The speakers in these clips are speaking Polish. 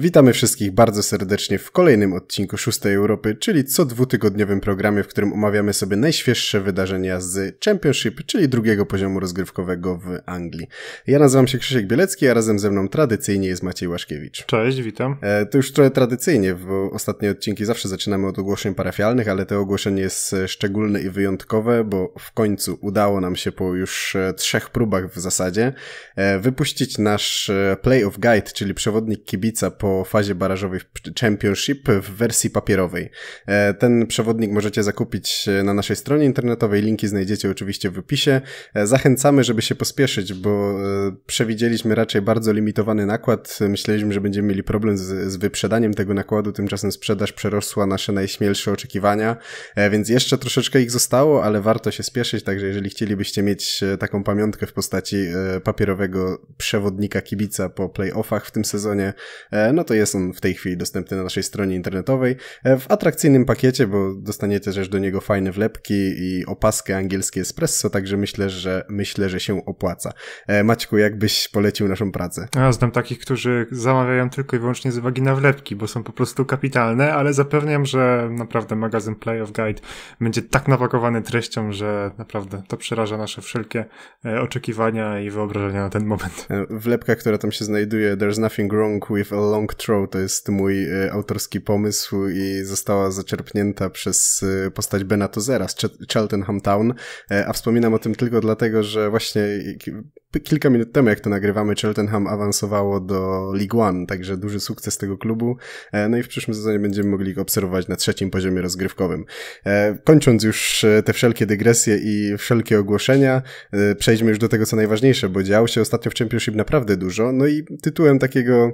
Witamy wszystkich bardzo serdecznie w kolejnym odcinku Szóstej Europy, czyli co dwutygodniowym programie, w którym omawiamy sobie najświeższe wydarzenia z Championship, czyli drugiego poziomu rozgrywkowego w Anglii. Ja nazywam się Krzysiek Bielecki, a razem ze mną tradycyjnie jest Maciej Łaszkiewicz. Cześć, witam. E, to już trochę tradycyjnie, bo ostatnie odcinki zawsze zaczynamy od ogłoszeń parafialnych, ale to ogłoszenie jest szczególne i wyjątkowe, bo w końcu udało nam się po już e, trzech próbach w zasadzie e, wypuścić nasz e, Play of Guide, czyli przewodnik kibica po fazie barażowej w Championship w wersji papierowej. E, ten przewodnik możecie zakupić e, na naszej stronie internetowej, linki znajdziecie oczywiście w opisie. E, zachęcamy, żeby się pospieszyć, bo przewidzieliśmy raczej bardzo limitowany nakład. Myśleliśmy, że będziemy mieli problem z, z wyprzedaniem tego nakładu, tymczasem sprzedaż przerosła nasze najśmielsze oczekiwania, więc jeszcze troszeczkę ich zostało, ale warto się spieszyć, także jeżeli chcielibyście mieć taką pamiątkę w postaci papierowego przewodnika kibica po playoffach w tym sezonie, no no to jest on w tej chwili dostępny na naszej stronie internetowej e, w atrakcyjnym pakiecie, bo dostaniecie też do niego fajne wlepki i opaskę angielskie espresso, także myślę, że myślę, że się opłaca. E, Maćku, jakbyś polecił naszą pracę? Ja znam takich, którzy zamawiają tylko i wyłącznie z uwagi na wlepki, bo są po prostu kapitalne, ale zapewniam, że naprawdę magazyn Play of Guide będzie tak nawagowany treścią, że naprawdę to przeraża nasze wszelkie e, oczekiwania i wyobrażenia na ten moment. Wlepka, która tam się znajduje, there's nothing wrong with a long Long Throw to jest mój e, autorski pomysł i została zaczerpnięta przez e, postać Bena Tozera z Cheltenham Town, e, a wspominam o tym tylko dlatego, że właśnie kilka minut temu, jak to nagrywamy, Cheltenham awansowało do League One, także duży sukces tego klubu. No i w przyszłym sezonie będziemy mogli go obserwować na trzecim poziomie rozgrywkowym. Kończąc już te wszelkie dygresje i wszelkie ogłoszenia, przejdźmy już do tego, co najważniejsze, bo działo się ostatnio w Championship naprawdę dużo, no i tytułem takiego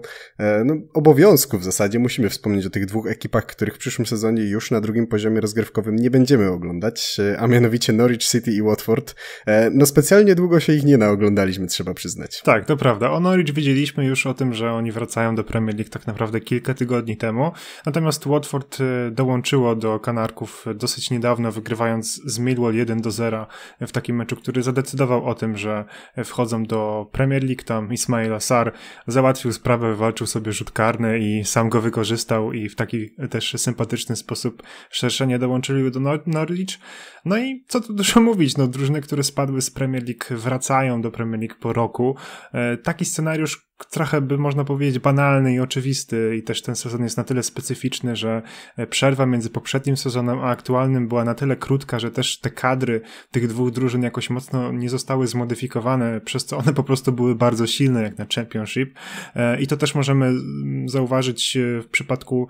no, obowiązku w zasadzie musimy wspomnieć o tych dwóch ekipach, których w przyszłym sezonie już na drugim poziomie rozgrywkowym nie będziemy oglądać, e, a mianowicie Norwich City i Watford. E, no specjalnie długo się ich nie naoglądaliśmy, trzeba przyznać. Tak, to prawda. O Norwich wiedzieliśmy już o tym, że oni wracają do Premier League tak naprawdę kilka tygodni temu, natomiast Watford e, dołączyło do Kanarków dosyć niedawno, wygrywając z Millwall 1 do 0 w takim meczu, który zadecydował o tym, że wchodzą do Premier League. Tam Ismail Assar załatwił sprawę, walczył sobie rzut rzut karny i sam go wykorzystał i w taki też sympatyczny sposób szerszenie dołączyli do Nor Norwich. No i co tu dużo mówić, no drużyny, które spadły z Premier League wracają do Premier League po roku. E, taki scenariusz trochę by można powiedzieć banalny i oczywisty i też ten sezon jest na tyle specyficzny, że e, przerwa między poprzednim sezonem a aktualnym była na tyle krótka, że też te kadry tych dwóch drużyn jakoś mocno nie zostały zmodyfikowane, przez co one po prostu były bardzo silne jak na Championship e, i to też możemy mm, zauważyć e, w przypadku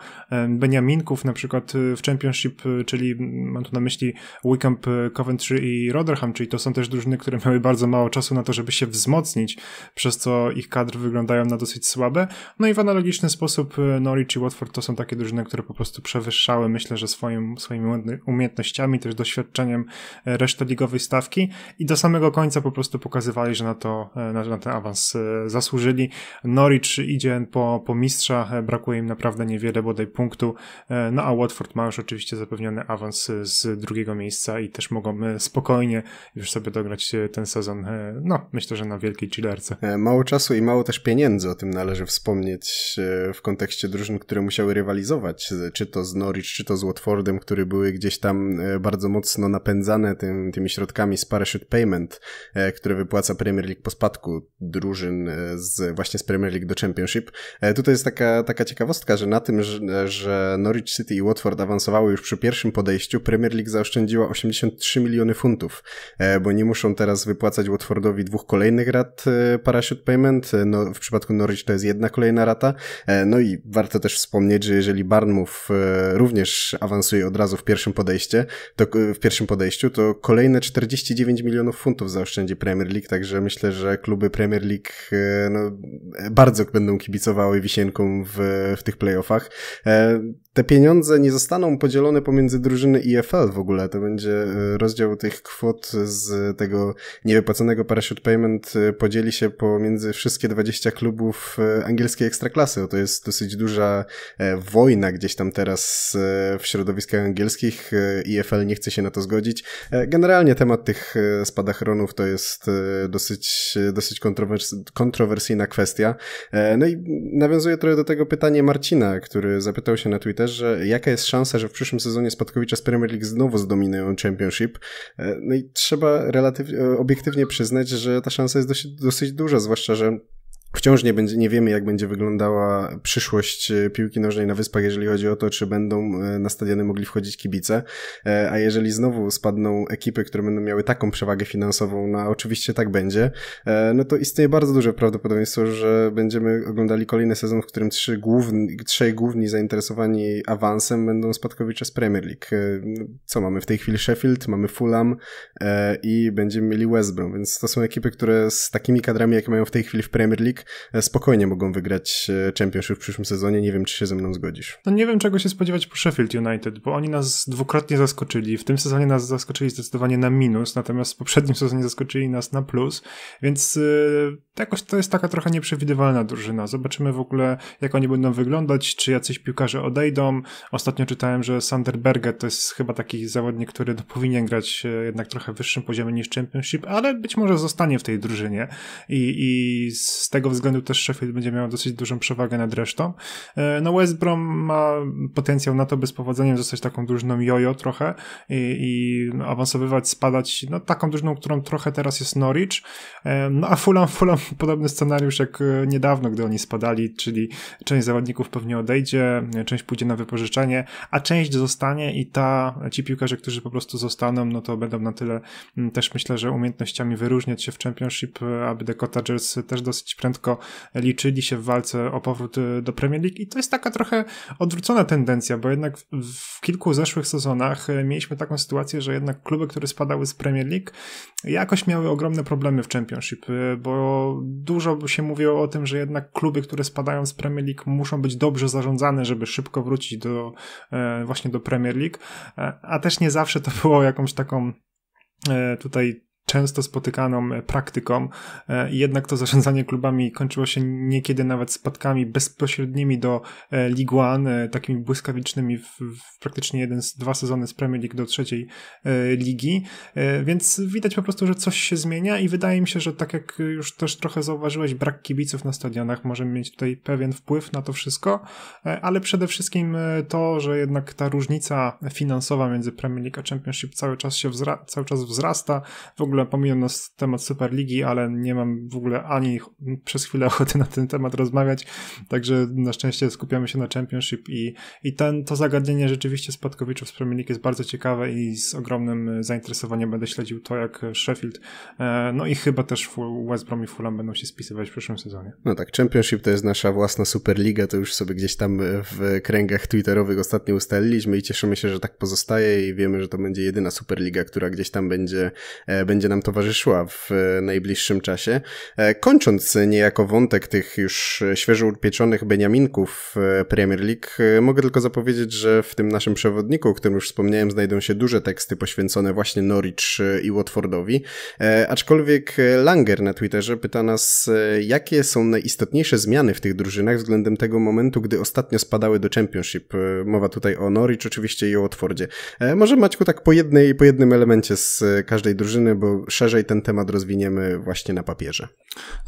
Beniaminków na przykład w Championship, czyli mam tu na myśli Wickham, Coventry i Rotherham, czyli to są też drużyny, które miały bardzo mało czasu na to, żeby się wzmocnić, przez co ich kadr wygląda wyglądają na dosyć słabe. No i w analogiczny sposób e, Norwich i Watford to są takie drużyny, które po prostu przewyższały, myślę, że swoim, swoimi umiejętnościami, też doświadczeniem e, reszty ligowej stawki i do samego końca po prostu pokazywali, że na to, e, na, ten awans zasłużyli. Norwich idzie po, po mistrza, brakuje im naprawdę niewiele bodaj punktu, no a Watford ma już oczywiście zapewniony awans z drugiego miejsca i też mogą spokojnie już sobie dograć ten sezon, no myślę, że na wielkiej chillerce. Mało czasu i mało też pieniędzy, o tym należy wspomnieć e, w kontekście drużyn, które musiały rywalizować, e, czy to z Norwich, czy to z Watfordem, które były gdzieś tam e, bardzo mocno napędzane tym, tymi środkami z Parachute Payment, które wypłaca Premier League po spadku drużyn z, właśnie z Premier League do Championship. Tutaj jest taka, taka ciekawostka, że na tym, że, że Norwich City i Watford awansowały już przy pierwszym podejściu, Premier League zaoszczędziła 83 miliony funtów, bo nie muszą teraz wypłacać Watfordowi dwóch kolejnych rat Parachute Payment. No, w przypadku Norwich to jest jedna kolejna rata. E, no i warto też wspomnieć, że jeżeli Barnmów e, również awansuje od razu w pierwszym podejście, to e, w pierwszym podejściu, to kolejne 49 milionów funtów zaoszczędzi Premier League, także myślę, że kluby Premier League no, bardzo będą kibicowały wisienką w, w tych playoffach. Te pieniądze nie zostaną podzielone pomiędzy drużyny i EFL w ogóle. To będzie rozdział tych kwot z tego niewypłaconego parachute payment podzieli się pomiędzy wszystkie 20 20 klubów e, angielskiej ekstraklasy. To jest dosyć duża e, wojna gdzieś tam teraz e, w środowiskach angielskich. IFL nie chce się na to zgodzić. Generalnie temat tych spadachronów to jest dosyć, dosyć kontrowersyjna kwestia. No i nawiązuje trochę do tego pytanie Marcina, który zapytał się na Twitterze, jaka jest szansa, że w przyszłym sezonie spadkowicze z Premier League znowu zdominują Championship. No i trzeba relatywnie, obiektywnie przyznać, że ta szansa jest dosyć, dosyć duża, zwłaszcza, że Wciąż nie, będzie, nie wiemy, jak będzie wyglądała przyszłość e, piłki nożnej na Wyspach, jeżeli chodzi o to, czy będą e, na stadiony mogli wchodzić kibice. E, a jeżeli znowu spadną ekipy, które będą miały taką przewagę finansową, no oczywiście tak będzie, no to istnieje bardzo duże prawdopodobieństwo, że będziemy oglądali kolejny sezon, w którym trzy główni, trzej główni zainteresowani awansem będą spadkowicze z Premier League. No, co mamy w tej chwili? Sheffield, mamy Fulham i będziemy mieli West Brom, więc to są ekipy, które z takimi kadrami, jakie mają w tej chwili w Premier League, E, spokojnie mogą wygrać e, Championship w przyszłym sezonie. Nie wiem, czy się ze mną zgodzisz. No nie wiem, czego się spodziewać po Sheffield United, bo oni nas dwukrotnie zaskoczyli. W tym sezonie nas zaskoczyli zdecydowanie na minus, natomiast w poprzednim sezonie zaskoczyli nas na plus, więc yy, jakoś to jest taka trochę nieprzewidywalna drużyna. Zobaczymy w ogóle, jak oni będą wyglądać, czy jacyś piłkarze odejdą. Ostatnio czytałem, że Sander Berge to jest chyba taki zawodnik, który no, powinien grać jednak trochę wyższym poziomie niż Championship, ale być może zostanie w tej drużynie i, i z tego względu też Sheffield będzie miał dosyć dużą przewagę nad resztą. E, no West Brom ma potencjał na to, by z powodzeniem zostać taką drużyną jojo trochę i, i awansowywać, spadać, no taką drużyną, którą trochę teraz jest Norwich. E, no a Fulham, Fulham podobny scenariusz jak e, niedawno, gdy oni spadali, czyli część zawodników pewnie odejdzie, część pójdzie na wypożyczenie, a część zostanie i ta, ci piłkarze, którzy po prostu zostaną, no to będą na tyle też myślę, że umiejętnościami wyróżniać się w Championship, aby The Cottagers też dosyć prędko prędko liczyli się w walce o powrót y, do Premier League i to jest taka trochę odwrócona tendencja, bo jednak w, w kilku zeszłych sezonach y, mieliśmy taką sytuację, że jednak kluby, które spadały z Premier League jakoś miały ogromne problemy w Championship, y, bo dużo się mówiło o tym, że jednak kluby, które spadają z Premier League muszą być dobrze zarządzane, żeby szybko wrócić do e, właśnie do Premier League, e, a też nie zawsze to było jakąś taką e, tutaj często spotykaną e, praktyką, e, jednak to zarządzanie klubami kończyło się niekiedy nawet spadkami bezpośrednimi do e, Ligue 1, takimi błyskawicznymi w, w praktycznie jeden, dwa sezony z Premier League do trzeciej ligi, więc widać po prostu, że coś się zmienia i wydaje mi się, że tak jak już też trochę zauważyłeś, brak kibiców na stadionach może mieć tutaj pewien wpływ na to wszystko, ale przede wszystkim to, że jednak ta różnica finansowa między Premier League a Championship cały czas się wzra- cały czas wzrasta, w ogóle ogóle pomijam nas temat Superligi, ale nie mam w ogóle ani przez chwilę ochoty na ten temat rozmawiać, także na szczęście skupiamy się na Championship i, i ten, to zagadnienie rzeczywiście spadkowiczów z Premier League jest bardzo ciekawe i z ogromnym e, zainteresowaniem będę śledził to, jak Sheffield, e, no i chyba też West Brom i Fulham będą się spisywać w przyszłym sezonie. No tak, Championship to jest nasza własna Superliga, to już sobie gdzieś tam e, w kręgach twitterowych ostatnio ustaliliśmy i cieszymy się, że tak pozostaje i wiemy, że to będzie jedyna Superliga, która gdzieś tam będzie, będzie będzie nam towarzyszyła w e, najbliższym czasie. E, kończąc niejako wątek tych już świeżo upieczonych Beniaminków e, Premier League, mogę tylko zapowiedzieć, że w tym naszym przewodniku, o którym już wspomniałem, znajdą się duże teksty poświęcone właśnie Norwich i Watfordowi. Aczkolwiek Langer na Twitterze pyta nas, jakie są najistotniejsze zmiany w tych drużynach względem tego momentu, gdy ostatnio spadały do Championship. Mowa tutaj o Norwich oczywiście i o Watfordzie. Może Maćku tak po jednej, po jednym elemencie z każdej drużyny, bo szerzej ten temat rozwiniemy właśnie na papierze.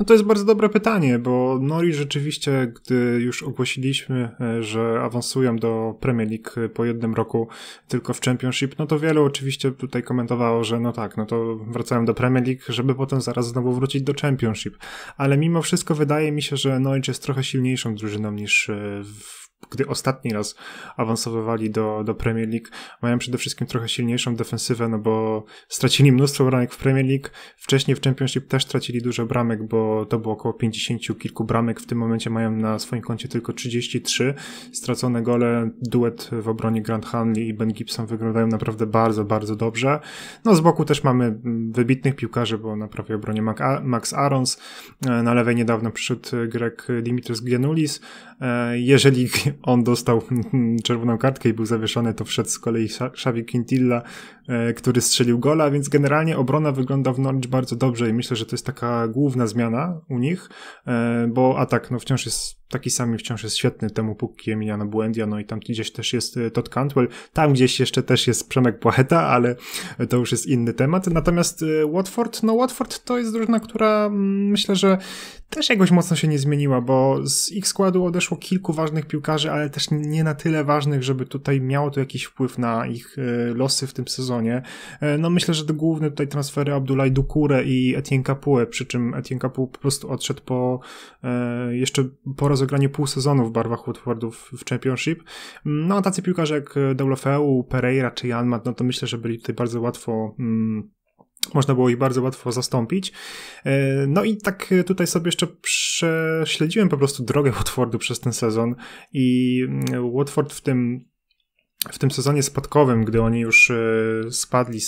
No to jest bardzo dobre pytanie, bo Nori rzeczywiście, gdy już ogłosiliśmy, e, że awansują do Premier League e, po jednym roku tylko w Championship, no to wielu oczywiście tutaj komentowało, że no tak, no to wracałem do Premier League, żeby potem zaraz znowu wrócić do Championship. Ale mimo wszystko wydaje mi się, że Norwich jest trochę silniejszą drużyną niż e, w gdy ostatni raz awansowywali do, do Premier League, mają przede wszystkim trochę silniejszą defensywę, no bo stracili mnóstwo bramek w Premier League, wcześniej w Championship też stracili dużo bramek, bo to było około 50 kilku bramek, w tym momencie mają na swoim koncie tylko 33 stracone gole, duet w obronie Grand Hanley i Ben Gibson wyglądają naprawdę bardzo, bardzo dobrze. No z boku też mamy mm, wybitnych piłkarzy, bo na prawej obronie Max Arons, e, na lewej niedawno przyszedł Grek Dimitris Gianulis. E, jeżeli on dostał czerwoną kartkę i był zawieszony, to wszedł z kolei Xavi Quintilla, e, który strzelił gola, więc generalnie obrona wygląda w Norwich bardzo dobrze i myślę, że to jest taka główna zmiana u nich, e, bo atak no wciąż jest taki sami wciąż jest świetny, temu póki Emiliano Błędia, no i tam gdzieś też jest e, Todd Cantwell, tam gdzieś jeszcze też jest Przemek Płacheta, ale to już jest inny temat. Natomiast e, Watford, no Watford to jest drużyna, która mm, myślę, że też jakoś mocno się nie zmieniła, bo z ich składu odeszło kilku ważnych piłkarzy, ale też nie na tyle ważnych, żeby tutaj miało to jakiś wpływ na ich e, losy w tym sezonie. No myślę, że te główne tutaj transfery Abdullah Dukure i Etienne Capue, przy czym Etienne Capue po prostu odszedł po jeszcze po rozegranie pół sezonu w barwach Watfordów w Championship. No a tacy piłkarze jak e, Deulofeu, Pereira czy Janmat, no to myślę, że byli tutaj bardzo łatwo... Mm, można było ich bardzo łatwo zastąpić. E, no i tak e, tutaj sobie jeszcze prześledziłem po prostu drogę Watfordu przez ten sezon i mm, Watford w tym w tym sezonie spadkowym, gdy oni już spadli,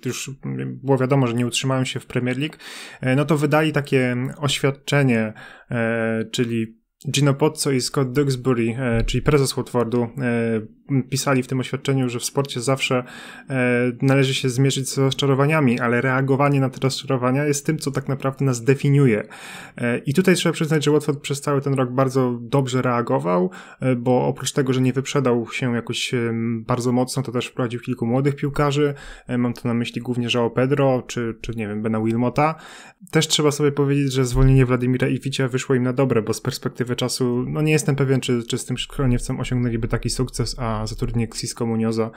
gdy już mm, było wiadomo, że nie utrzymają się w Premier League, no to wydali takie oświadczenie, czyli Gino Pozzo i Scott Duxbury, e, czyli prezes Watfordu, e, pisali w tym oświadczeniu, że w sporcie zawsze e, należy się zmierzyć z rozczarowaniami, ale reagowanie na te rozczarowania jest tym, co tak naprawdę nas definiuje. E, I tutaj trzeba przyznać, że Watford przez cały ten rok bardzo dobrze reagował, e, bo oprócz tego, że nie wyprzedał się jakoś e, bardzo mocno, to też wprowadził kilku młodych piłkarzy. E, mam tu na myśli głównie João Pedro, czy, czy nie wiem, Bena Wilmota. Też trzeba sobie powiedzieć, że zwolnienie Władimira Iwicia wyszło im na dobre, bo z perspektywy czasu, no nie jestem pewien, czy, czy z tym szkoleniowcem osiągnęliby taki sukces, a zatrudnienie Cisco Munioza,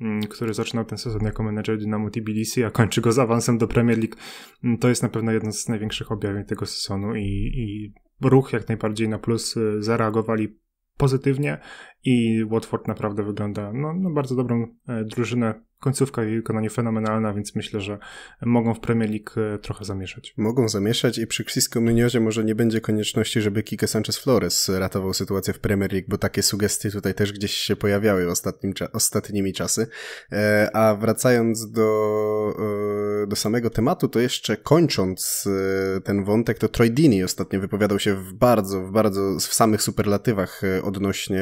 mm, który zaczynał ten sezon jako menedżer Dynamo Tbilisi, a kończy go z awansem do Premier League. Mm, to jest na pewno jedno z największych objawień tego sezonu i, i ruch jak najbardziej na plus y, zareagowali pozytywnie i Watford naprawdę wygląda no, no bardzo dobrą e, drużynę. Końcówka jej wykonanie fenomenalna, więc myślę, że mogą w Premier League e, trochę zamieszać. Mogą zamieszać i przy Xisco Muniozie może nie będzie konieczności, żeby Kike Sanchez Flores ratował sytuację w Premier League, bo takie sugestie tutaj też gdzieś się pojawiały ostatnim, ostatnimi czasy. E, a wracając do, do samego tematu, to jeszcze kończąc ten wątek, to Troy Dini ostatnio wypowiadał się w bardzo, w bardzo, w samych superlatywach odnośnie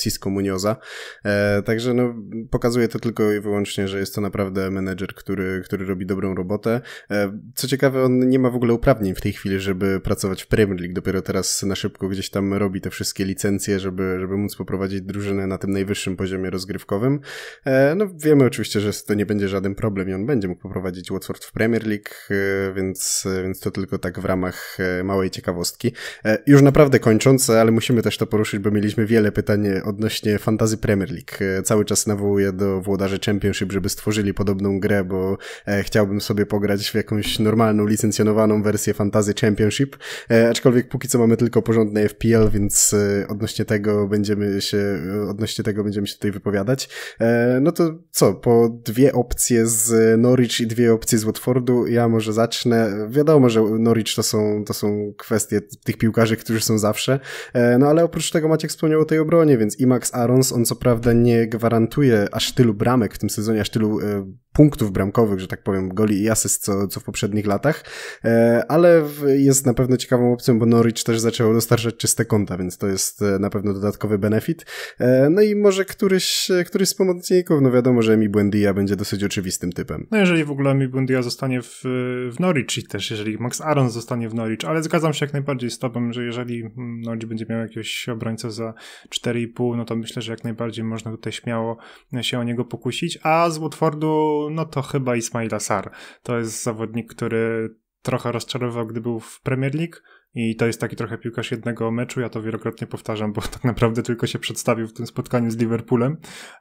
Francisco Munioza. E, także no, pokazuje to tylko i wyłącznie, że jest to naprawdę menedżer, który, który robi dobrą robotę. E, co ciekawe, on nie ma w ogóle uprawnień w tej chwili, żeby pracować w Premier League. Dopiero teraz na szybko gdzieś tam robi te wszystkie licencje, żeby, żeby móc poprowadzić drużynę na tym najwyższym poziomie rozgrywkowym. E, no, wiemy oczywiście, że to nie będzie żaden problem i on będzie mógł poprowadzić Watford w Premier League, e, więc, więc to tylko tak w ramach e, małej ciekawostki. E, już naprawdę kończąc, ale musimy też to poruszyć, bo mieliśmy wiele pytań odnośnie fantazy Premier League. E, cały czas nawołuję do włodarzy Championship, żeby stworzyli podobną grę, bo e, chciałbym sobie pograć w jakąś normalną, licencjonowaną wersję fantazy Championship. E, aczkolwiek póki co mamy tylko porządne FPL, więc odnośnie tego będziemy się, odnośnie tego będziemy się tutaj wypowiadać. No to co, po dwie opcje z Norwich i dwie opcje z Watfordu, ja może zacznę. Wiadomo, że Norwich to są, to są kwestie tych piłkarzy, którzy są zawsze, no ale oprócz tego Maciek wspomniał o tej obronie, więc i Max Arons, on co prawda nie gwarantuje aż tylu bramek w tym sezonie, aż tylu e, punktów bramkowych, że tak powiem, goli i asyst, co, co w poprzednich latach, e, ale jest na pewno ciekawą opcją, bo Norwich też zaczęło dostarczać czyste konta, więc to jest e, na pewno dodatkowy benefit. E, no i może któryś, któryś z pomocników, no wiadomo, że Emi Buendia będzie dosyć oczywistym typem. No jeżeli w ogóle Emi Buendia zostanie w, w Norwich i też jeżeli Max Aaron zostanie w Norwich, ale zgadzam się jak najbardziej z tobą, że jeżeli mm, Norwich będzie miał jakiegoś obrońcę za 4,5, no to myślę, że jak najbardziej można tutaj śmiało się o niego pokusić, a z Watfordu no to chyba Ismaila Sar. To jest zawodnik, który trochę rozczarował, gdy był w Premier League, i to jest taki trochę piłkarz jednego meczu, ja to wielokrotnie powtarzam, bo tak naprawdę tylko się przedstawił w tym spotkaniu z Liverpoolem,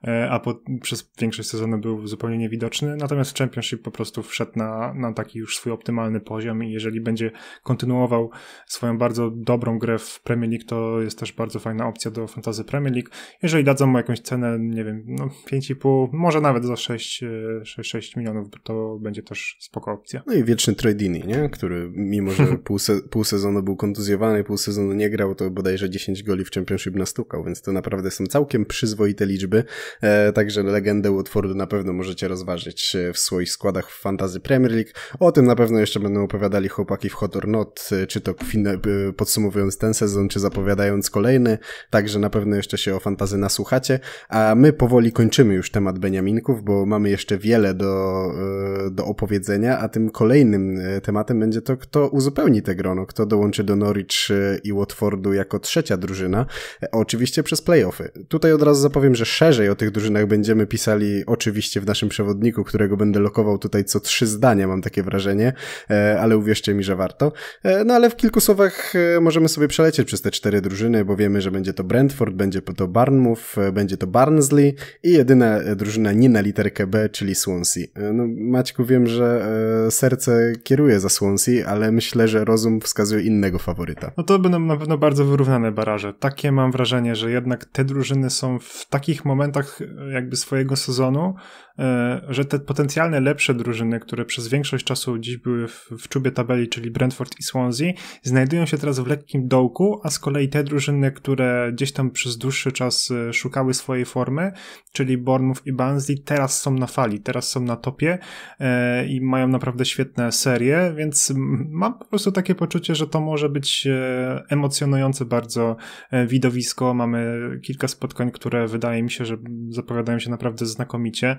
e, a po, przez większość sezonu był zupełnie niewidoczny. Natomiast w Championship po prostu wszedł na, na taki już swój optymalny poziom i jeżeli będzie kontynuował swoją bardzo dobrą grę w Premier League, to jest też bardzo fajna opcja do fantazy Premier League. Jeżeli dadzą mu jakąś cenę, nie wiem, no 5,5, może nawet za 6, 6, 6 milionów, to będzie też spoko opcja. No i wieczny trade nie? Który mimo, że pół, se, pół sezonu był kontuzjowany, pół sezonu nie grał, to bodajże 10 goli w Championship nastukał, więc to naprawdę są całkiem przyzwoite liczby, e, także legendę Watfordu na pewno możecie rozważyć e, w swoich składach w Fantasy Premier League. O tym na pewno jeszcze będą opowiadali chłopaki w Hot or Not, e, czy to e, podsumowując ten sezon, czy zapowiadając kolejny, także na pewno jeszcze się o fantazy nasłuchacie, a my powoli kończymy już temat Beniaminków, bo mamy jeszcze wiele do, do opowiedzenia, a tym kolejnym tematem będzie to, kto uzupełni te grono, kto dołączy dołączy do Norwich e, i Watfordu jako trzecia drużyna, e, oczywiście przez playoffy. Tutaj od razu zapowiem, że szerzej o tych drużynach będziemy pisali oczywiście w naszym przewodniku, którego będę lokował tutaj co trzy zdania, mam takie wrażenie, e, ale uwierzcie mi, że warto. No ale w kilku słowach możemy sobie przelecieć przez te cztery drużyny, bo wiemy, że będzie to Brentford, będzie to Barnmouth, będzie to Barnsley i jedyna drużyna nie na literkę B, czyli Swansea. No, Maćku, wiem, że serce kieruje za Swansea, ale myślę, że rozum wskazuje inne innego faworyta. No to będą na pewno bardzo wyrównane baraże. Takie mam wrażenie, że jednak te drużyny są w takich momentach e, jakby swojego sezonu, E, że te potencjalne lepsze drużyny, które przez większość czasu dziś były w, w czubie tabeli, czyli Brentford i Swansea, znajdują się teraz w lekkim dołku, a z kolei te drużyny, które gdzieś tam przez dłuższy czas e, szukały swojej formy, czyli Bournemouth i Barnsley, teraz są na fali, teraz są na topie e, i mają naprawdę świetne serie, więc mam po prostu takie poczucie, że to może być emocjonujące bardzo widowisko. Mamy kilka spotkań, które wydaje mi się, że zapowiadają się naprawdę znakomicie.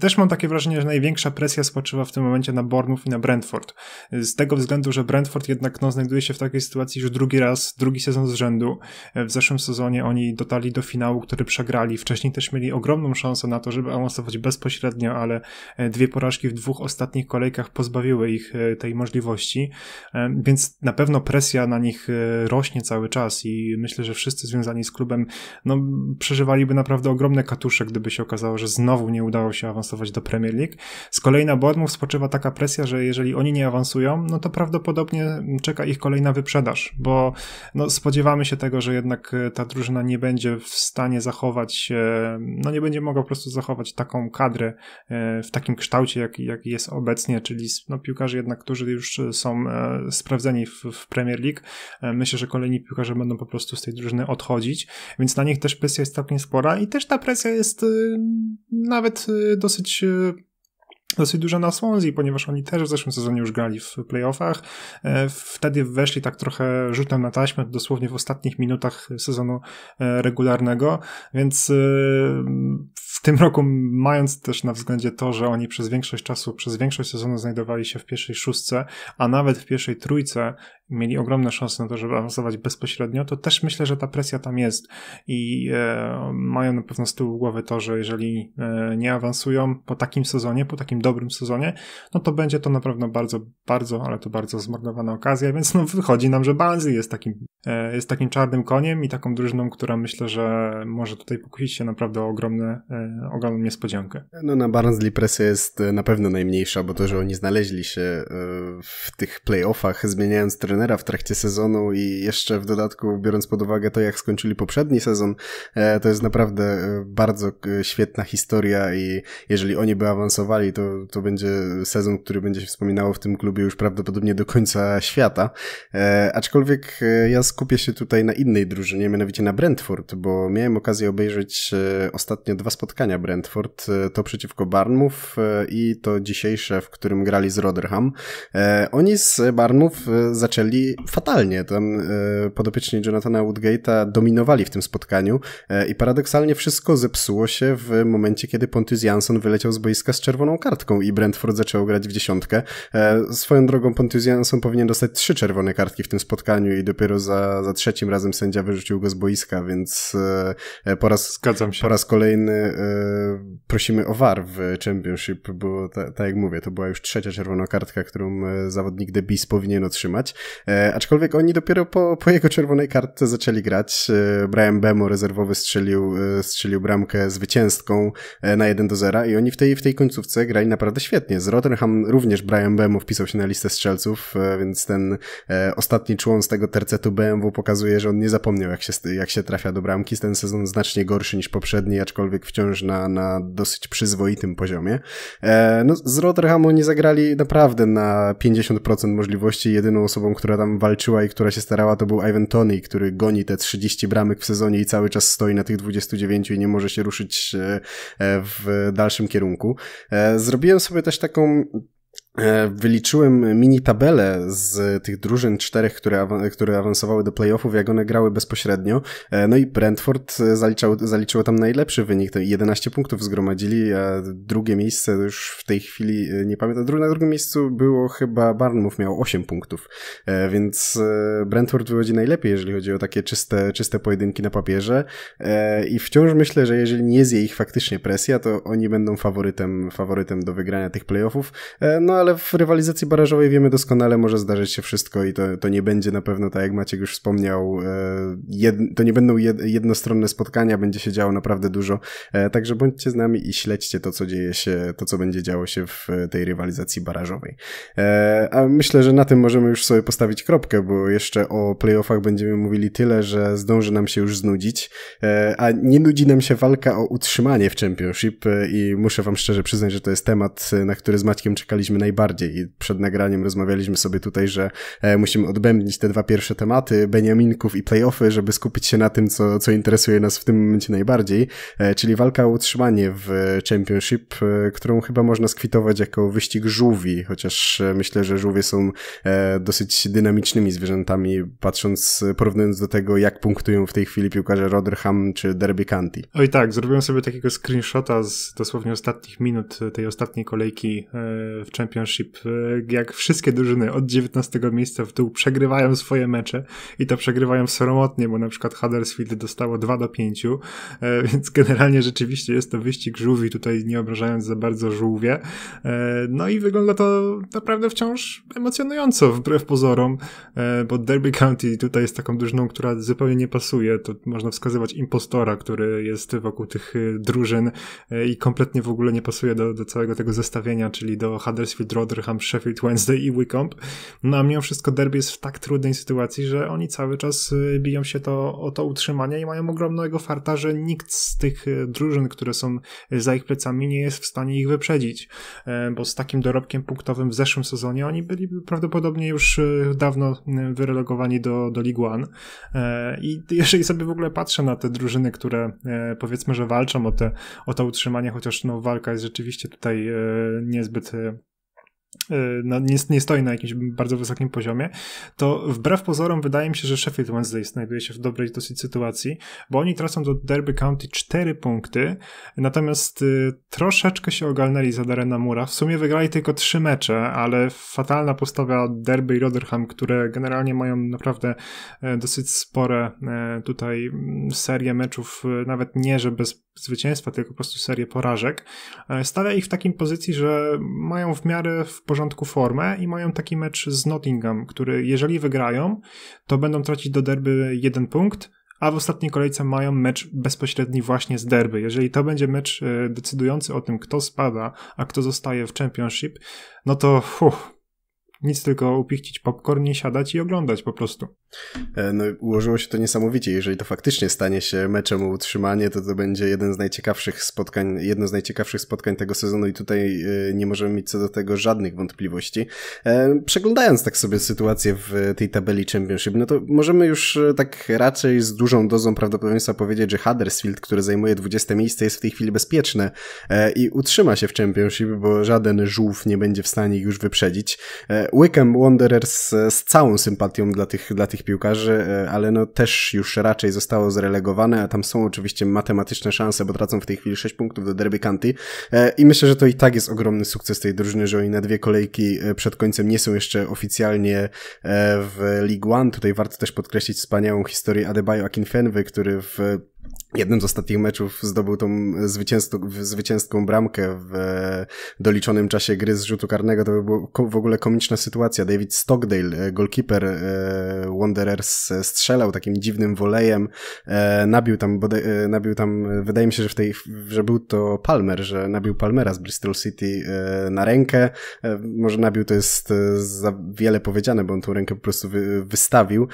Też mam takie wrażenie, że największa presja spoczywa w tym momencie na Bournemouth i na Brentford. Z tego względu, że Brentford jednak no, znajduje się w takiej sytuacji już drugi raz, drugi sezon z rzędu. E, w zeszłym sezonie oni dotarli do finału, który przegrali. Wcześniej też mieli ogromną szansę na to, żeby awansować bezpośrednio, ale e, dwie porażki w dwóch ostatnich kolejkach pozbawiły ich e, tej możliwości, więc na pewno presja na nich rośnie cały czas i myślę, że wszyscy związani z klubem no, przeżywaliby naprawdę ogromne katusze, gdyby się okazało, że znowu znowu nie udało się awansować do Premier League. Z kolei na Bournemouth spoczywa taka presja, że jeżeli oni nie awansują, no to prawdopodobnie czeka ich kolejna wyprzedaż, bo no, spodziewamy się tego, że jednak e, ta drużyna nie będzie w stanie zachować, no nie będzie mogła po prostu zachować taką kadrę e, w takim kształcie, jaki jak jest obecnie, czyli no, piłkarze jednak, którzy już e, są sprawdzeni w, w Premier League. Myślę, że kolejni piłkarze będą po prostu z tej drużyny odchodzić, więc na nich też presja jest całkiem spora i też ta presja jest nawet y, dosyć y, dosyć duża na Swansea, ponieważ oni też w zeszłym sezonie już grali w playoffach. E, wtedy weszli tak trochę rzutem na taśmę, dosłownie w ostatnich minutach sezonu e, regularnego, więc y, tym roku, mając też na względzie to, że oni przez większość czasu, przez większość sezonu znajdowali się w pierwszej szóstce, a nawet w pierwszej trójce mieli ogromne szanse na to, żeby awansować bezpośrednio, to też myślę, że ta presja tam jest i e, mają na pewno z tyłu głowy to, że jeżeli e, nie awansują po takim sezonie, po takim dobrym sezonie, no to będzie to naprawdę bardzo, bardzo, ale to bardzo zmarnowana okazja, więc no wychodzi nam, że Banzy jest takim, e, jest takim czarnym koniem i taką drużyną, która myślę, że może tutaj pokusić się naprawdę o ogromne e, ogromną niespodziankę. No na Barnsley presja jest e, na pewno najmniejsza, bo to, że oni znaleźli się e, w tych playoffach, zmieniając trenera w trakcie sezonu i jeszcze w dodatku biorąc pod uwagę to, jak skończyli poprzedni sezon, e, to jest naprawdę bardzo świetna historia i jeżeli oni by awansowali, to, to będzie sezon, który będzie się wspominało w tym klubie już prawdopodobnie do końca świata. Aczkolwiek ja skupię się tutaj na innej drużynie, mianowicie na Brentford, bo miałem okazję obejrzeć ostatnio dwa spotkania spotkania Brentford, e, to przeciwko Barnów e, i to dzisiejsze, w którym grali z Rotherham. E, oni z Barnów zaczęli fatalnie, tam podopieczni Jonathana Woodgate'a dominowali w tym spotkaniu i paradoksalnie wszystko zepsuło się w momencie, kiedy Pontus Jansson wyleciał z boiska z czerwoną kartką i Brentford zaczął grać w dziesiątkę. Swoją drogą Pontus Jansson powinien dostać trzy czerwone kartki w tym spotkaniu i dopiero za, za trzecim razem sędzia wyrzucił go z boiska, więc po raz, po raz kolejny E, prosimy o VAR w Championship, bo tak ta jak mówię, to była już trzecia czerwona kartka, którą e, zawodnik Beast powinien otrzymać. E, aczkolwiek oni dopiero po, po jego czerwonej kartce zaczęli grać. Brian Bemo rezerwowy strzelił, strzelił bramkę zwycięską na 1 do 0 i oni w tej, w tej końcówce grali naprawdę świetnie. Z Rotherham również Brian Bemo wpisał się na listę strzelców, więc ten ostatni człon z tego tercetu BMW pokazuje, że on nie zapomniał jak się, jak się trafia do bramki. Ten sezon znacznie gorszy niż poprzedni, aczkolwiek wciąż wciąż na, na dosyć przyzwoitym poziomie. E, no, z Rotterhamu nie zagrali naprawdę na 50% możliwości. Jedyną osobą, która tam walczyła i która się starała, to był Ivan Tony, który goni te 30 bramek w sezonie i cały czas stoi na tych 29 i nie może się ruszyć e, w dalszym kierunku. E, zrobiłem sobie też taką E, wyliczyłem mini tabelę z tych drużyn czterech, które, które awansowały do playoffów, jak one grały bezpośrednio. E, no i Brentford e, zaliczał, zaliczyło tam najlepszy wynik, to no 11 punktów zgromadzili, a drugie miejsce już w tej chwili, nie pamiętam, na drugim miejscu było chyba Barnmouth, miał 8 punktów, więc Brentford wychodzi najlepiej, jeżeli chodzi o takie czyste, czyste pojedynki na papierze i wciąż myślę, że jeżeli nie zje ich faktycznie presja, to oni będą faworytem, faworytem do wygrania tych playoffów, no ale ale w rywalizacji barażowej wiemy doskonale, może zdarzyć się wszystko i to, to nie będzie na pewno, tak jak Maciek już wspomniał, e, jed, to nie będą jed, jednostronne spotkania, będzie się działo naprawdę dużo. E, także bądźcie z nami i śledźcie to, co dzieje się, to, co będzie działo się w e, tej rywalizacji barażowej. A myślę, że na tym możemy już sobie postawić kropkę, bo jeszcze o playoffach będziemy mówili tyle, że zdąży nam się już znudzić. A nie nudzi nam się walka o utrzymanie w Championship i muszę wam szczerze przyznać, że to jest temat, na który z Maćkiem czekaliśmy najbardziej najbardziej. I przed nagraniem rozmawialiśmy sobie tutaj, że e, musimy odbębnić te dwa pierwsze tematy, Beniaminków i playoffy, żeby skupić się na tym, co, co interesuje nas w tym momencie najbardziej, e, czyli walka o utrzymanie w Championship, e, którą chyba można skwitować jako wyścig żółwi, chociaż myślę, że żółwie są dosyć dynamicznymi zwierzętami, patrząc, porównując do tego, jak punktują w tej chwili piłkarze Rotherham czy Derby County. Oj no tak, zrobiłem sobie takiego screenshota z dosłownie ostatnich minut tej ostatniej kolejki w Championship Championship, e, jak wszystkie drużyny od 19 miejsca w dół przegrywają swoje mecze i to przegrywają sromotnie, bo na przykład Huddersfield dostało 2 do 5, e, więc generalnie rzeczywiście jest to wyścig żółwi, tutaj nie obrażając za bardzo żółwie. E, no i wygląda to naprawdę wciąż emocjonująco, wbrew pozorom, bo Derby County tutaj jest taką drużyną, która zupełnie nie pasuje, to można wskazywać impostora, który jest wokół tych drużyn i kompletnie w ogóle nie pasuje do, do całego tego zestawienia, czyli do Huddersfield United, Rotherham, Sheffield Wednesday i Wycombe. No a mimo wszystko derby jest w tak trudnej sytuacji, że oni cały czas y, biją się to, o to utrzymanie i mają ogromnego farta, że nikt z tych y, drużyn, które są za ich plecami nie jest w stanie ich wyprzedzić, e, bo z takim dorobkiem punktowym w zeszłym sezonie oni byliby prawdopodobnie już y, dawno wyrelegowani do, do League e, I jeżeli sobie w ogóle patrzę na te drużyny, które e, powiedzmy, że walczą o, te, o to utrzymanie, chociaż no, walka jest rzeczywiście tutaj niezbyt Y, nie, nie, stoi na jakimś bardzo wysokim poziomie, to wbrew pozorom wydaje mi się, że Sheffield Wednesday znajduje się w dobrej dosyć sytuacji, bo oni tracą do Derby County 4 punkty, natomiast y, troszeczkę się ogarnęli za Darena Mura. W sumie wygrali tylko 3 mecze, ale fatalna postawa Derby i Rotherham, które generalnie mają naprawdę e, dosyć spore e, tutaj serię meczów, e, nawet nie, że bez zwycięstwa, tylko po prostu serię porażek, stawia ich w takim pozycji, że mają w miarę w porządku formę i mają taki mecz z Nottingham, który jeżeli wygrają, to będą tracić do derby jeden punkt, a w ostatniej kolejce mają mecz bezpośredni właśnie z derby. Jeżeli to będzie mecz e, decydujący o tym, kto spada, a kto zostaje w Championship, no to huh, nic tylko upichcić popcorn nie siadać i oglądać po prostu. E, no ułożyło się to niesamowicie. Jeżeli to faktycznie stanie się meczem o utrzymanie, to to będzie jeden z najciekawszych spotkań, jedno z najciekawszych spotkań tego sezonu i tutaj e, nie możemy mieć co do tego żadnych wątpliwości. E, przeglądając tak sobie sytuację w tej tabeli Championship, no to możemy już tak raczej z dużą dozą prawdopodobieństwa powiedzieć, że Huddersfield, który zajmuje 20 miejsce, jest w tej chwili bezpieczne i utrzyma się w Championship, bo żaden żółw nie będzie w stanie ich już wyprzedzić. Wickham Wanderers z całą sympatią dla tych, dla tych piłkarzy, e, ale no też już raczej zostało zrelegowane, a tam są oczywiście matematyczne szanse, bo tracą w tej chwili 6 punktów do Derby County e, i myślę, że to i tak jest ogromny sukces tej drużyny, że oni na dwie kolejki e, przed końcem nie są jeszcze oficjalnie w League One. Tutaj warto też podkreślić wspaniałą historię Adebayo Akinfenwy, który w jednym z ostatnich meczów zdobył tą zwycięską bramkę w doliczonym czasie gry z rzutu karnego. To by była w ogóle komiczna sytuacja. David Stockdale, e, goalkeeper e, Wanderers, e, strzelał takim dziwnym wolejem, nabił tam, nabił tam wydaje mi się, że w tej, że był to Palmer, że nabił Palmera z Bristol City na rękę. Może nabił to jest za wiele powiedziane, bo on tą rękę po prostu wystawił.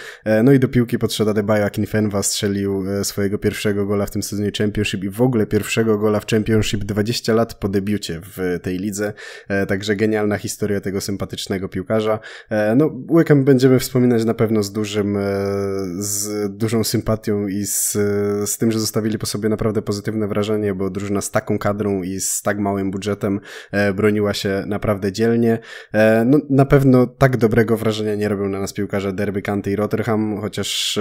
No i do piłki podszedł Adebayo Akinfenwa, strzelił swojego pierwszego gola w tym sezonie Championship i w ogóle pierwszego gola w Championship 20 lat po debiucie w tej lidze. E, także genialna historia tego sympatycznego piłkarza. E, no, Wickham będziemy wspominać na pewno z dużym, e, z dużą sympatią i z, z tym, że zostawili po sobie naprawdę pozytywne wrażenie, bo drużyna z taką kadrą i z tak małym budżetem broniła się naprawdę dzielnie. No, na pewno tak dobrego wrażenia nie robią na nas piłkarze Derby County i Rotterdam, chociaż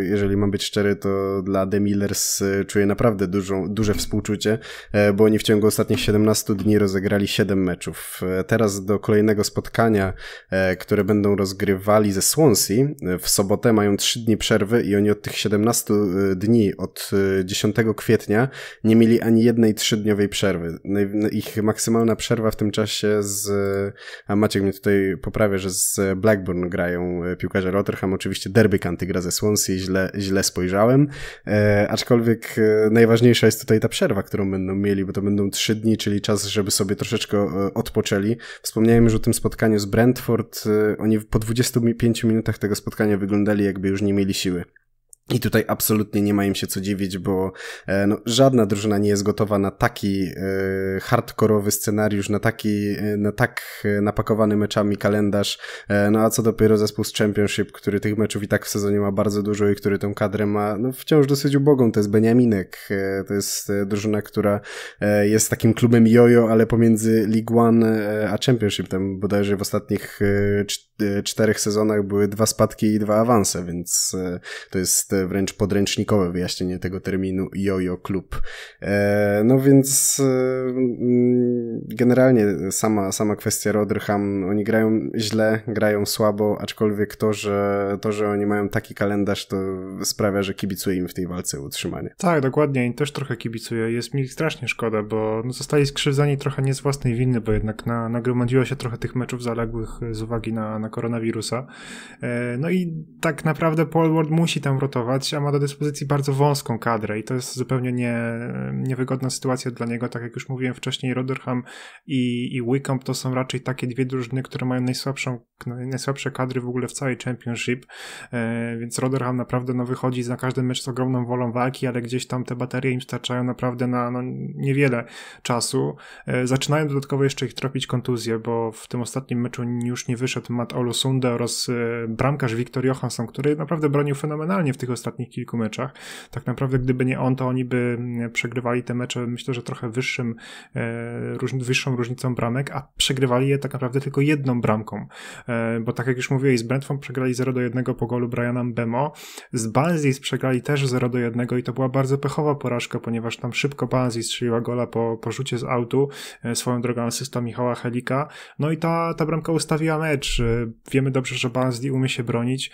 jeżeli mam być szczery, to dla De Millers Y, czuję naprawdę dużą, duże współczucie, e, bo oni w ciągu ostatnich 17 dni rozegrali 7 meczów. E, teraz do kolejnego spotkania, e, które będą rozgrywali ze Swansea, w sobotę mają 3 dni przerwy i oni od tych 17 dni, od 10 kwietnia, nie mieli ani jednej trzydniowej przerwy. Ich maksymalna przerwa w tym czasie z, a Maciek mnie tutaj poprawia, że z Blackburn grają piłkarze Rotherham, oczywiście Derby County gra ze Swansea, źle, źle spojrzałem, e, aczkolwiek aczkolwiek e, najważniejsza jest tutaj ta przerwa, którą będą mieli, bo to będą trzy dni, czyli czas, żeby sobie troszeczkę e, odpoczęli. Wspomniałem już o tym spotkaniu z Brentford. E, oni po 25 minutach tego spotkania wyglądali, jakby już nie mieli siły. I tutaj absolutnie nie ma im się co dziwić, bo e, no, żadna drużyna nie jest gotowa na taki e, hardkorowy scenariusz, na taki, e, na tak napakowany meczami kalendarz. no a co dopiero zespół z Championship, który tych meczów i tak w sezonie ma bardzo dużo i który tą kadrę ma no, wciąż dosyć ubogą. To jest Beniaminek. to jest drużyna, która jest takim klubem jojo, ale pomiędzy League One a Championship. Tam bodajże w ostatnich czterech sezonach były dwa spadki i dwa awanse, więc to jest wręcz podręcznikowe wyjaśnienie tego terminu jojo klub. E, no więc e, mm, generalnie sama, sama kwestia Rotherham, oni grają źle, grają słabo, aczkolwiek to, że, to, że oni mają taki kalendarz, to sprawia, że kibicuje im w tej walce utrzymanie. Tak, dokładnie, i też trochę kibicuje. Jest mi strasznie szkoda, bo no, zostali skrzywdzani trochę nie z własnej winy, bo jednak na, nagromadziło się trochę tych meczów zaległych z uwagi na, na koronawirusa. E, no i tak naprawdę Paul Ward musi tam rotować a ma do dyspozycji bardzo wąską kadrę i to jest zupełnie nie, niewygodna sytuacja dla niego. Tak jak już mówiłem wcześniej, Rotherham i, i to są raczej takie dwie drużyny, które mają najsłabszą, najsłabsze kadry w ogóle w całej Championship, e, więc Rotherham naprawdę no, wychodzi na każdy mecz z ogromną wolą walki, ale gdzieś tam te baterie im starczają naprawdę na no, niewiele czasu. E, zaczynają dodatkowo jeszcze ich tropić kontuzje, bo w tym ostatnim meczu już nie wyszedł Matt Olusunde oraz e, bramkarz Wiktor Johansson, który naprawdę bronił fenomenalnie w tych tych ostatnich kilku meczach. Tak naprawdę, gdyby nie on, to oni by mm, przegrywali te mecze, myślę, że trochę wyższym, e, różni, wyższą różnicą bramek, a przegrywali je tak naprawdę tylko jedną bramką. E, bo tak jak już mówiłeś, z Brentwą przegrali 0 do 1 po golu Briana Bemo, z Banzis przegrali też 0 do 1 i to była bardzo pechowa porażka, ponieważ tam szybko Banzis strzeliła gola po, po rzucie z autu, e, swoją drogą asysta Michała Helika. No i ta, ta bramka ustawiła mecz. Wiemy dobrze, że Banzli umie się bronić.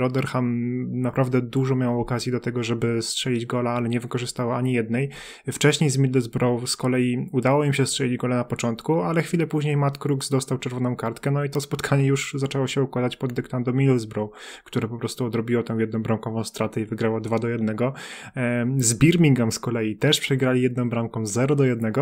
Rotherham naprawdę dużo miało okazji do tego, żeby strzelić gola, ale nie wykorzystało ani jednej. Wcześniej z Middlesbrough z kolei udało im się strzelić gola na początku, ale chwilę później Matt Crooks dostał czerwoną kartkę, no i to spotkanie już zaczęło się układać pod dyktando Middlesbrough, które po prostu odrobiło tę jedną bramkową stratę i wygrało 2 do 1. Z Birmingham z kolei też przegrali jedną bramką 0 do 1,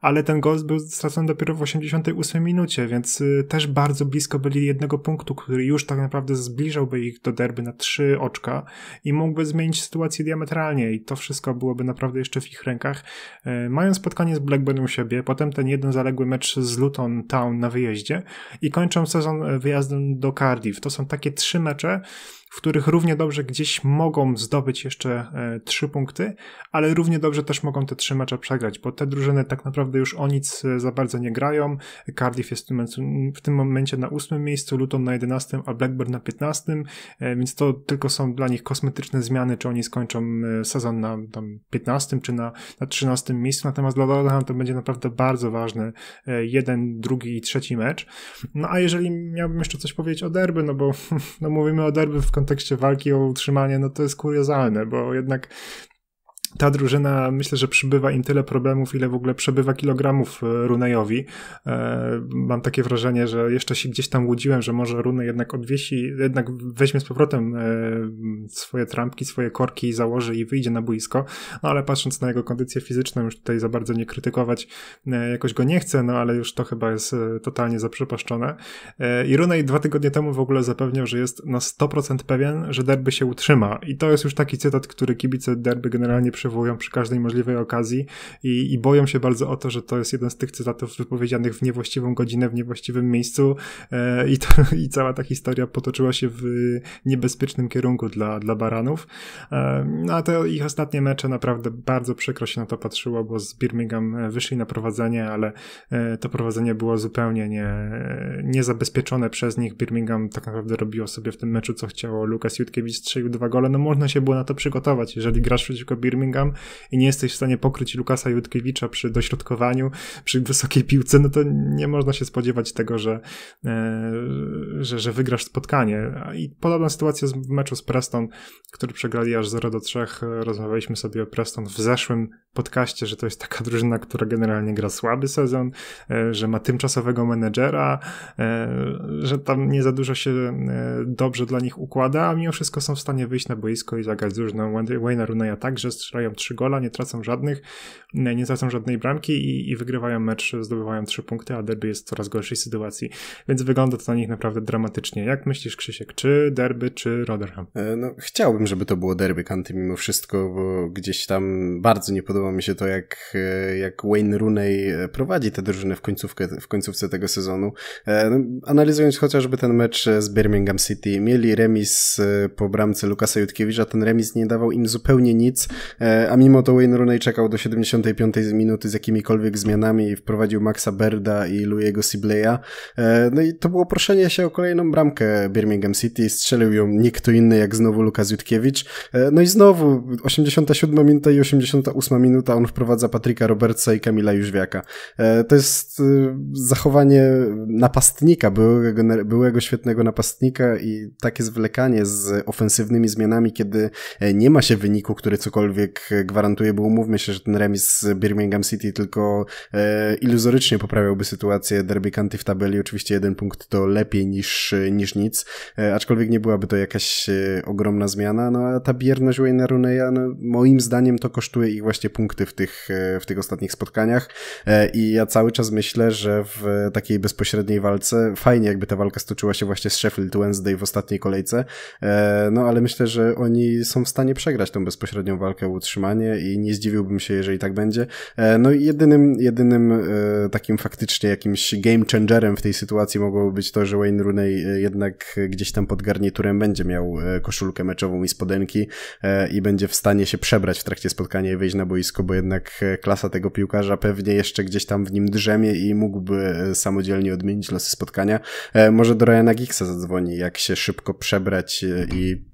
ale ten gol był stracony dopiero w 88 minucie, więc y, też bardzo blisko byli jednego punktu, który już tak naprawdę zbliżałby ich do derby na 3 oczka i mógłby zmienić sytuację diametralnie i to wszystko byłoby naprawdę jeszcze w ich rękach. E, Mają spotkanie z Blackburn u siebie, potem ten jeden zaległy mecz z Luton Town na wyjeździe i kończą sezon e, wyjazdem do Cardiff. To są takie trzy mecze, w których równie dobrze gdzieś mogą zdobyć jeszcze e, trzy punkty, ale równie dobrze też mogą te trzy mecze przegrać, bo te drużyny tak naprawdę już o nic e, za bardzo nie grają. Cardiff jest w tym momencie na ósmym miejscu, Luton na 11, a Blackburn na 15, e, więc to tylko są dla nich kosmetyczne zmiany, czy oni skończą sezon na tam 15 czy na, na 13 miejscu, natomiast dla Tottenham to będzie naprawdę bardzo ważny jeden, drugi i trzeci mecz. No a jeżeli miałbym jeszcze coś powiedzieć o derby, no bo no mówimy o derby w kontekście kontekście walki o utrzymanie, no to jest kuriozalne, bo jednak ta drużyna, myślę, że przybywa im tyle problemów, ile w ogóle przebywa kilogramów e, Runejowi. E, mam takie wrażenie, że jeszcze się gdzieś tam łudziłem, że może Rune jednak odwiesi, jednak weźmie z powrotem e, swoje trampki, swoje korki i założy i wyjdzie na boisko, no ale patrząc na jego kondycję fizyczną, już tutaj za bardzo nie krytykować jakoś go nie chcę, no ale już to chyba jest totalnie zaprzepaszczone. I Runej dwa tygodnie temu w ogóle zapewniał, że jest na 100% pewien, że derby się utrzyma i to jest już taki cytat, który kibice derby generalnie przy przywołują przy każdej możliwej okazji i, i boją się bardzo o to, że to jest jeden z tych cytatów wypowiedzianych w niewłaściwą godzinę, w niewłaściwym miejscu e, i, to, i cała ta historia potoczyła się w niebezpiecznym kierunku dla, dla baranów. E, no a te ich ostatnie mecze naprawdę bardzo przykro się na to patrzyło, bo z Birmingham e, wyszli na prowadzenie, ale e, to prowadzenie było zupełnie nie, niezabezpieczone przez nich. Birmingham tak naprawdę robiło sobie w tym meczu co chciało. Lukas Jutkiewicz strzelił dwa gole, no można się było na to przygotować. Jeżeli grasz przeciwko Birmingham, i nie jesteś w stanie pokryć Lukasa Jutkiewicza przy dośrodkowaniu, przy wysokiej piłce, no to nie można się spodziewać tego, że, e, że, że wygrasz spotkanie. I podobna sytuacja w meczu z Preston, który przegrali aż 0 do 3. Rozmawialiśmy sobie o Preston w zeszłym podcaście, że to jest taka drużyna, która generalnie gra słaby sezon, e, że ma tymczasowego menedżera, e, że tam nie za dużo się dobrze dla nich układa, a mimo wszystko są w stanie wyjść na boisko i zagrać z drużyną Wayne'a ja tak, że strzelają strzelają trzy gola, nie tracą żadnych, nie tracą żadnej bramki i, i wygrywają mecz, zdobywają trzy punkty, a derby jest w coraz gorszej sytuacji. Więc wygląda to na nich naprawdę dramatycznie. Jak myślisz, Krzysiek, czy derby, czy Rotherham? E, no, chciałbym, żeby to było derby Kanty mimo wszystko, bo gdzieś tam bardzo nie podoba mi się to, jak, e, jak Wayne Rooney e, prowadzi tę drużynę w, końcówkę, w końcówce tego sezonu. No, analizując chociażby ten mecz z Birmingham City, mieli remis po bramce Lukasa Jutkiewicza, ten remis nie dawał im zupełnie nic, E, a mimo to Wayne Rooney czekał do 75 minuty z jakimikolwiek zmianami i wprowadził Maxa Berda i Louiego Sibleya. E, no i to było proszenie się o kolejną bramkę Birmingham City, strzelił ją nikt to inny jak znowu Lukas Jutkiewicz. E, no i znowu 87 minuta i 88 minuta on wprowadza Patryka Robertsa i Kamila Jóźwiaka. To jest y, zachowanie napastnika, byłego, byłego świetnego napastnika i takie zwlekanie z ofensywnymi zmianami, kiedy nie ma się wyniku, który cokolwiek gwarantuje, bo umówmy się, że ten remis z Birmingham City tylko e, iluzorycznie poprawiałby sytuację Derby County w tabeli. Oczywiście jeden punkt to lepiej niż, niż nic, e, aczkolwiek nie byłaby to jakaś e, ogromna zmiana. No a ta bierność Wayne'a Rooney'a, no, moim zdaniem to kosztuje ich właśnie punkty w tych, e, w tych ostatnich spotkaniach e, i ja cały czas myślę, że w takiej bezpośredniej walce, fajnie jakby ta walka stoczyła się właśnie z Sheffield Wednesday w ostatniej kolejce, e, no ale myślę, że oni są w stanie przegrać tą bezpośrednią walkę utrzymanie i nie zdziwiłbym się, jeżeli tak będzie. E, no i jedynym, jedynym e, takim faktycznie jakimś game changerem w tej sytuacji mogłoby być to, że Wayne Rooney e, jednak gdzieś tam pod garniturem będzie miał koszulkę meczową i spodenki i będzie w stanie się przebrać w trakcie spotkania i wyjść na boisko, bo jednak klasa tego piłkarza pewnie jeszcze gdzieś tam w nim drzemie i mógłby samodzielnie odmienić losy spotkania. Może do Ryana Giggsa zadzwoni, jak się szybko przebrać i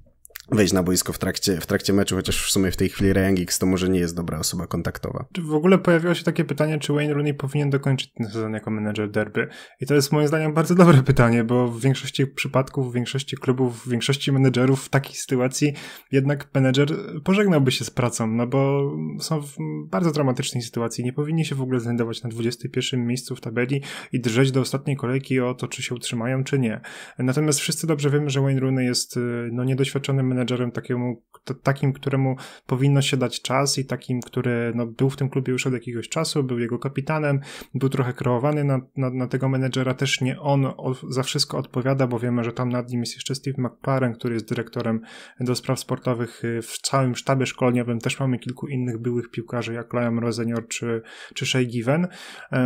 wejść na boisko w trakcie, w trakcie meczu, chociaż w sumie w tej chwili Ryan Giggs to może nie jest dobra osoba kontaktowa. Czy w ogóle pojawiło się takie pytanie, czy Wayne Rooney powinien dokończyć ten sezon jako menedżer derby? I to jest moim zdaniem bardzo dobre pytanie, bo w większości przypadków, w większości klubów, w większości menedżerów w takiej sytuacji jednak menedżer pożegnałby się z pracą, no bo są w bardzo dramatycznej sytuacji. Nie powinni się w ogóle znajdować na 21 miejscu w tabeli i drżeć do ostatniej kolejki o to, czy się utrzymają, czy nie. Natomiast wszyscy dobrze wiemy, że Wayne Rooney jest e, no, niedoświadczonym menedżerem menedżerem takiemu, takim, któremu powinno się dać czas i takim, który no, był w tym klubie już od jakiegoś czasu, był jego kapitanem, był trochę kreowany na, na, na tego menedżera, też nie on za wszystko odpowiada, bo wiemy, że tam nad nim jest jeszcze Steve McParen, który jest dyrektorem do spraw sportowych y, w całym sztabie szkoleniowym, też mamy kilku innych byłych piłkarzy, jak Liam Rosenior czy, czy Shea Given.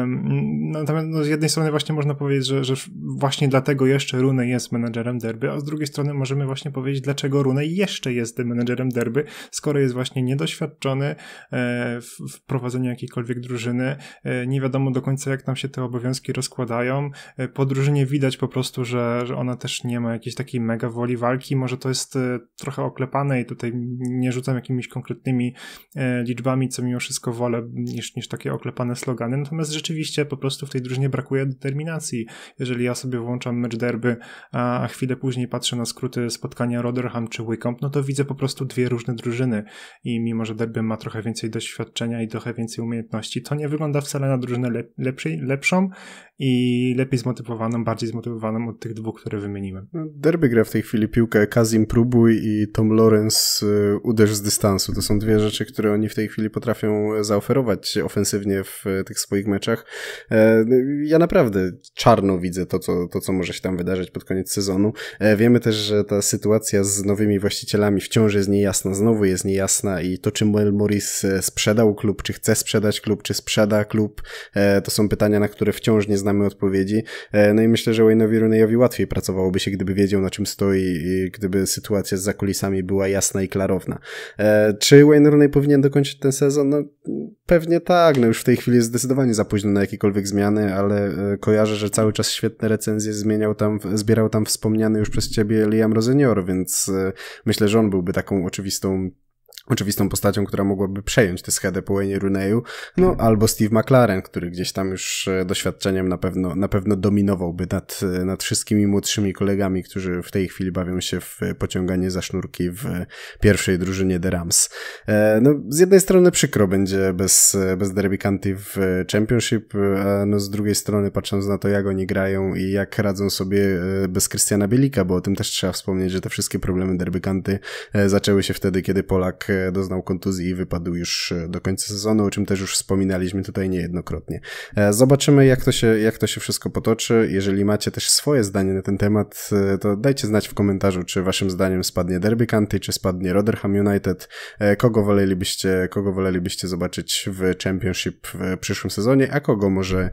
No, natomiast no, z jednej strony właśnie można powiedzieć, że, że właśnie dlatego jeszcze Rune jest menedżerem derby, a z drugiej strony możemy właśnie powiedzieć, dlaczego Rune jeszcze jest menedżerem derby, skoro jest właśnie niedoświadczony e, w prowadzeniu jakiejkolwiek drużyny. E, nie wiadomo do końca, jak nam się te obowiązki rozkładają. E, po drużynie widać po prostu, że, że ona też nie ma jakiejś takiej mega woli walki. Może to jest trochę oklepane i tutaj nie rzucam jakimiś konkretnymi liczbami, co mimo wszystko wolę niż, niż takie oklepane slogany. Natomiast rzeczywiście po prostu w tej drużynie brakuje determinacji. Jeżeli ja sobie włączam mecz derby, a chwilę później patrzę na skróty spotkania Rotherham czy Wigan, Wicomb, no to widzę po prostu dwie różne drużyny i mimo, że Derby ma trochę więcej doświadczenia i trochę więcej umiejętności, to nie wygląda wcale na drużynę lep lepszej, lepszą i lepiej zmotywowaną, bardziej zmotywowaną od tych dwóch, które wymieniłem. No, derby gra w tej chwili piłkę Kazim próbuj i Tom Lawrence y, uderz z dystansu. To są dwie rzeczy, które oni w tej chwili potrafią zaoferować ofensywnie w y, tych swoich meczach. E, no, ja naprawdę czarno widzę to, co, to, co może się tam wydarzyć pod koniec sezonu. E, wiemy też, że ta sytuacja z nowymi nowymi właścicielami wciąż jest niejasna, znowu jest niejasna i to, czy Mel Morris e, sprzedał klub, czy chce sprzedać klub, czy sprzeda klub, e, to są pytania, na które wciąż nie znamy odpowiedzi. E, no i myślę, że Wayne'owi Rooneyowi łatwiej pracowałoby się, gdyby wiedział, na czym stoi i gdyby sytuacja za kulisami była jasna i klarowna. Czy Wayne Rooney powinien dokończyć ten sezon? No, pewnie tak, no już w tej chwili jest zdecydowanie za późno na jakiekolwiek zmiany, ale kojarzę, że cały czas świetne recenzje zmieniał tam, zbierał tam wspomniany już przez ciebie Liam Rosenior, więc Myślę, że on byłby taką oczywistą oczywistą postacią, która mogłaby przejąć tę schedę po Wayne Rooneyu, no mhm. albo Steve McLaren, który gdzieś tam już e, doświadczeniem na pewno, na pewno dominowałby nad, e, nad wszystkimi młodszymi kolegami, którzy w tej chwili bawią się w pociąganie za sznurki w pierwszej drużynie The Rams. E, no, z jednej strony przykro będzie bez, bez Derby County w Championship, no z drugiej strony patrząc na to, jak oni grają i jak radzą sobie bez Krystiana Bielika, bo o tym też trzeba wspomnieć, że te wszystkie problemy Derby County zaczęły się wtedy, kiedy Polak doznał kontuzji i wypadł już e, do końca sezonu, o czym też już wspominaliśmy tutaj niejednokrotnie. E, zobaczymy, jak to się, jak to się wszystko potoczy. Jeżeli macie też swoje zdanie na ten temat, e, to dajcie znać w komentarzu, czy waszym zdaniem spadnie Derby County, czy spadnie Rotherham United, kogo wolelibyście, kogo wolelibyście zobaczyć w Championship w przyszłym sezonie, a kogo może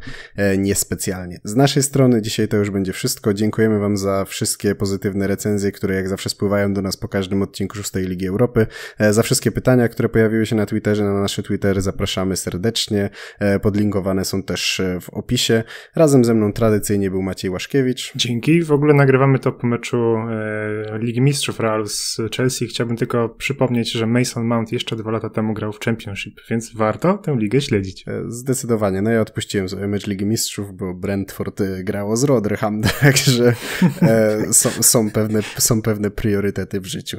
niespecjalnie. Z naszej strony dzisiaj to już będzie wszystko. Dziękujemy wam za wszystkie pozytywne recenzje, które jak zawsze spływają do nas po każdym odcinku 6 Ligi Europy. Zawsze wszystkie pytania, które pojawiły się na Twitterze, na nasze Twittery zapraszamy serdecznie. E, podlinkowane są też e, w opisie. Razem ze mną tradycyjnie był Maciej Łaszkiewicz. Dzięki. W ogóle nagrywamy to po meczu e, Ligi Mistrzów Real z Chelsea. Chciałbym tylko przypomnieć, że Mason Mount jeszcze dwa lata temu grał w Championship, więc warto tę ligę śledzić. Zdecydowanie. No ja odpuściłem sobie mecz Ligi Mistrzów, bo Brentford grało z Rotherham, także są, są, pewne, są pewne priorytety w życiu.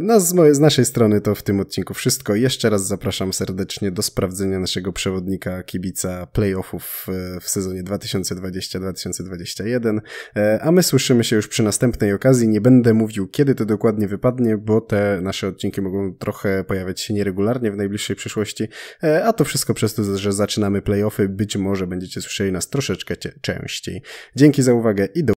No z, mojej, z naszej strony strony to w tym odcinku wszystko. Jeszcze raz zapraszam serdecznie do sprawdzenia naszego przewodnika kibica playoffów e, w sezonie 2020-2021. E, a my słyszymy się już przy następnej okazji. Nie będę mówił, kiedy to dokładnie wypadnie, bo te nasze odcinki mogą trochę pojawiać się nieregularnie w najbliższej przyszłości. E, a to wszystko przez to, że zaczynamy playoffy. Być może będziecie słyszeli nas troszeczkę częściej. Dzięki za uwagę i do